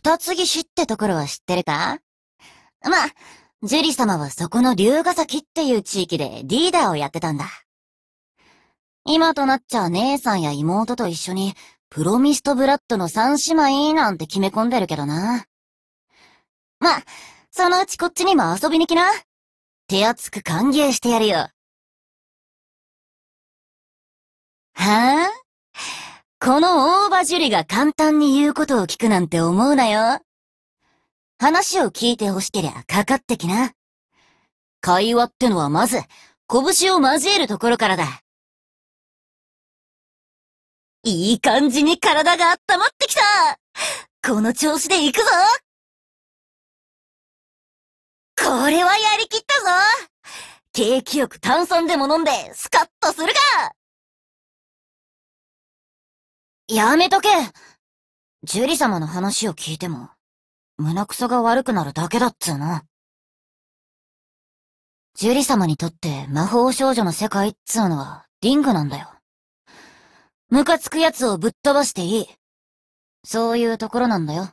二つ岸ってところは知ってるかまジュリ様はそこの龍ヶ崎っていう地域でリーダーをやってたんだ。今となっちゃ姉さんや妹と一緒に、プロミストブラッドの三姉妹なんて決め込んでるけどな。まそのうちこっちにも遊びに来な。手厚く歓迎してやるよ。はぁ、あ、この大場樹里が簡単に言うことを聞くなんて思うなよ。話を聞いて欲しけりゃかかってきな。会話ってのはまず、拳を交えるところからだ。いい感じに体が温まってきたこの調子で行くぞこれはやりきったぞ景気よく炭酸でも飲んでスカッとするかやめとけ樹里様の話を聞いても、胸くそが悪くなるだけだっつうの。樹里様にとって魔法少女の世界っつうのはリングなんだよ。ムカつく奴をぶっ飛ばしていい。そういうところなんだよ。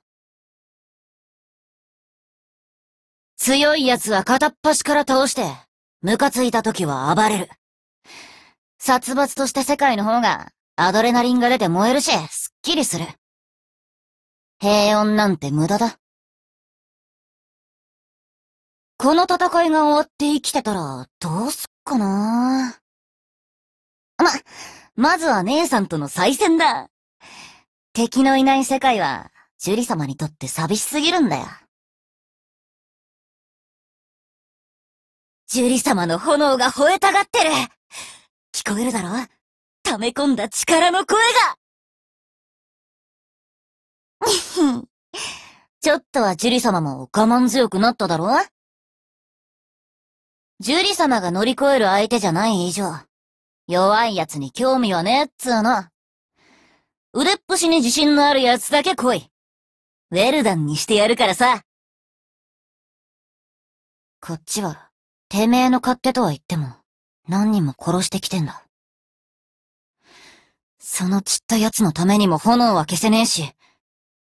強い奴は片っ端から倒して、ムカついた時は暴れる。殺伐とした世界の方がアドレナリンが出て燃えるし、すっきりする。平穏なんて無駄だ。この戦いが終わって生きてたら、どうすっかなま、まずは姉さんとの再戦だ。敵のいない世界は、ジュリ様にとって寂しすぎるんだよ。ジュリ様の炎が吠えたがってる聞こえるだろ溜め込んだ力の声が ちょっとはジュリ様も我慢強くなっただろジュリ様が乗り越える相手じゃない以上、弱い奴に興味はねえっつうの。腕っぷしに自信のある奴だけ来い。ウェルダンにしてやるからさ。こっちは、てめえの勝手とは言っても、何人も殺してきてんだ。その散った奴のためにも炎は消せねえし、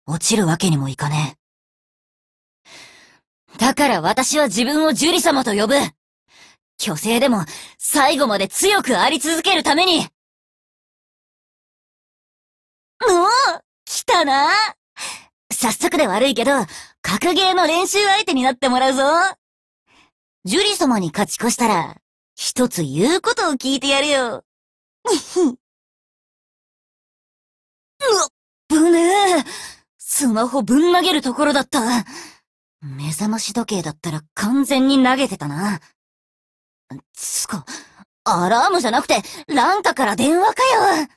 落ちるわけにもいかねえ。だから私は自分をュリ様と呼ぶ虚勢でも最後まで強くあり続けるためにもう来たな早速で悪いけど、格ゲーの練習相手になってもらうぞジュリ様に勝ち越したら、一つ言うことを聞いてやるよ。ぶねえ。スマホぶん投げるところだった。目覚まし時計だったら完全に投げてたな。つか、アラームじゃなくて、ランカから電話かよ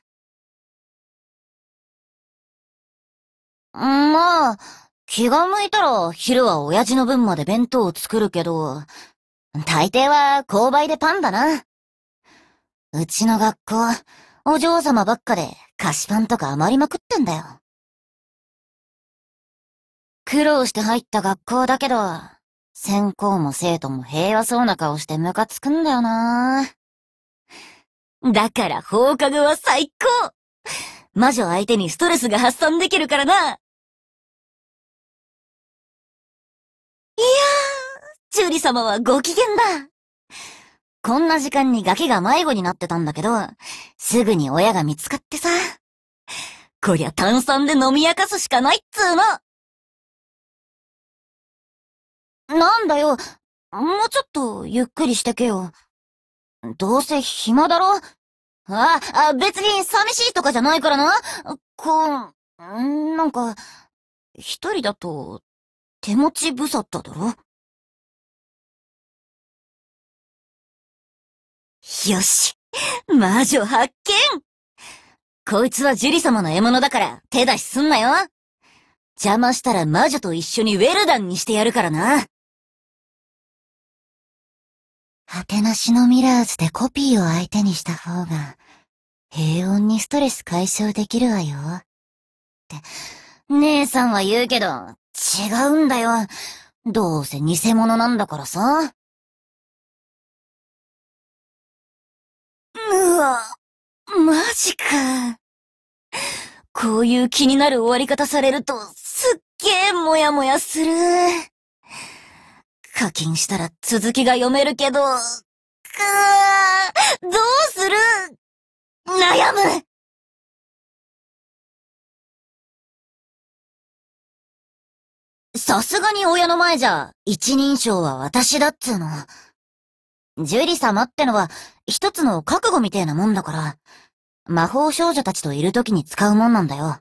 まあ、気が向いたら昼は親父の分まで弁当を作るけど、大抵は購買でパンだな。うちの学校、お嬢様ばっかで菓子パンとか余りまくってんだよ。苦労して入った学校だけど、先行も生徒も平和そうな顔してムカつくんだよなだから放課後は最高魔女相手にストレスが発散できるからないやー、ジュリ様はご機嫌だこんな時間にガキが迷子になってたんだけど、すぐに親が見つかってさ。こりゃ炭酸で飲み明かすしかないっつーのなんだよ、もうちょっとゆっくりしてけよ。どうせ暇だろあ、あ、別に寂しいとかじゃないからな。こう、なんか、一人だと、手持ち無沙汰だろよし、魔女発見こいつはジュリ様の獲物だから手出しすんなよ邪魔したら魔女と一緒にウェルダンにしてやるからな。果てなしのミラーズでコピーを相手にした方が、平穏にストレス解消できるわよ。って、姉さんは言うけど、違うんだよ。どうせ偽物なんだからさ。わ、マジか。こういう気になる終わり方されると、すっげえもやもやする。課金したら続きが読めるけど、くー、どうする悩むさすがに親の前じゃ、一人称は私だっつうの。ジュリ様ってのは、一つの覚悟みてえなもんだから、魔法少女たちといる時に使うもんなんだよ。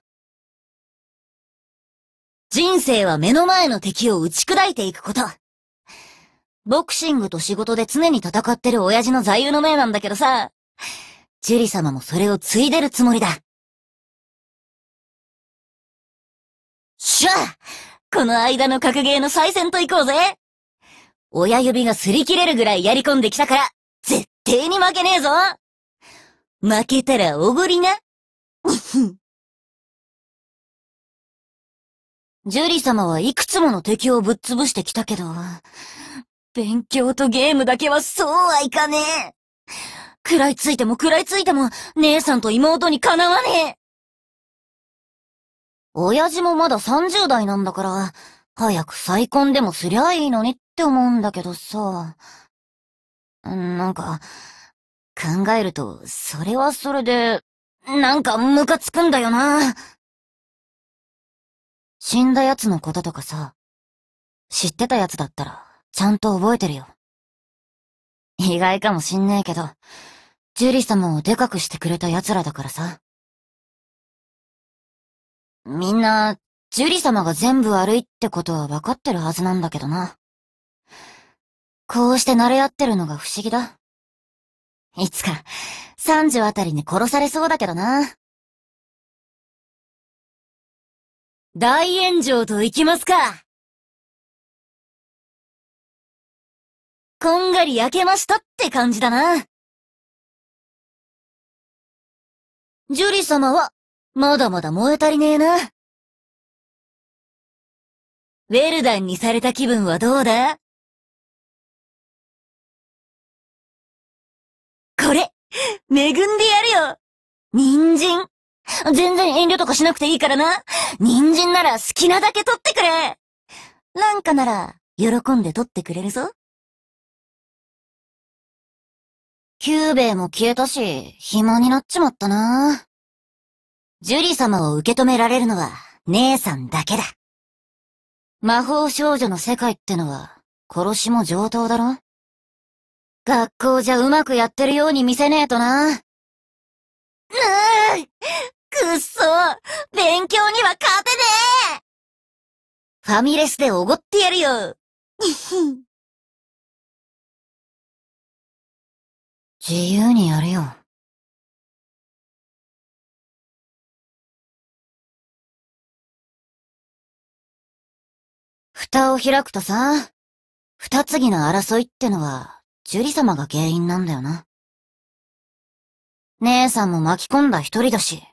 人生は目の前の敵を打ち砕いていくこと。ボクシングと仕事で常に戦ってる親父の座右の銘なんだけどさ、ジュリ様もそれを継いでるつもりだ。しゃあこの間の格ゲーの再戦と行こうぜ親指が擦り切れるぐらいやり込んできたから、絶対に負けねえぞ負けたらおごりな。ジュリ様はいくつもの敵をぶっ潰してきたけど、勉強とゲームだけはそうはいかねえ。食らいついても食らいついても、姉さんと妹にかなわねえ。親父もまだ30代なんだから、早く再婚でもすりゃいいのにっって思うんだけどさ。なんか、考えると、それはそれで、なんかムカつくんだよな。死んだ奴のこととかさ、知ってた奴だったら、ちゃんと覚えてるよ。意外かもしんねえけど、ジュリ様をでかくしてくれた奴らだからさ。みんな、ジュリ様が全部悪いってことは分かってるはずなんだけどな。こうして慣れ合ってるのが不思議だ。いつか、三0あたりに殺されそうだけどな。大炎上と行きますかこんがり焼けましたって感じだな。ジュリ様は、まだまだ燃え足りねえな。ウェルダンにされた気分はどうだ 恵んでやるよ人参全然遠慮とかしなくていいからな人参なら好きなだけ取ってくれなんかなら、喜んで取ってくれるぞ。キューベイも消えたし、暇になっちまったな。ジュリ様を受け止められるのは、姉さんだけだ。魔法少女の世界ってのは、殺しも上等だろ学校じゃうまくやってるように見せねえとな。うーくっそ勉強には勝てねえファミレスでおごってやるよ 自由にやるよ。蓋を開くとさ、二つぎの争いってのは、ジュリ様が原因なんだよな。姉さんも巻き込んだ一人だし、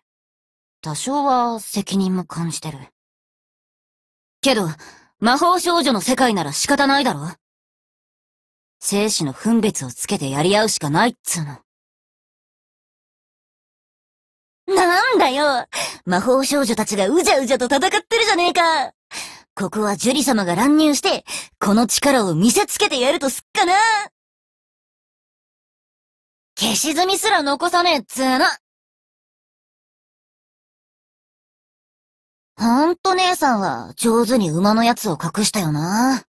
多少は責任も感じてる。けど、魔法少女の世界なら仕方ないだろ生死の分別をつけてやり合うしかないっつうの。なんだよ魔法少女たちがうじゃうじゃと戦ってるじゃねえかここはジュリ様が乱入して、この力を見せつけてやるとすっかな消し済みすら残さねえっつーの。ほんと姉さんは上手に馬のやつを隠したよな。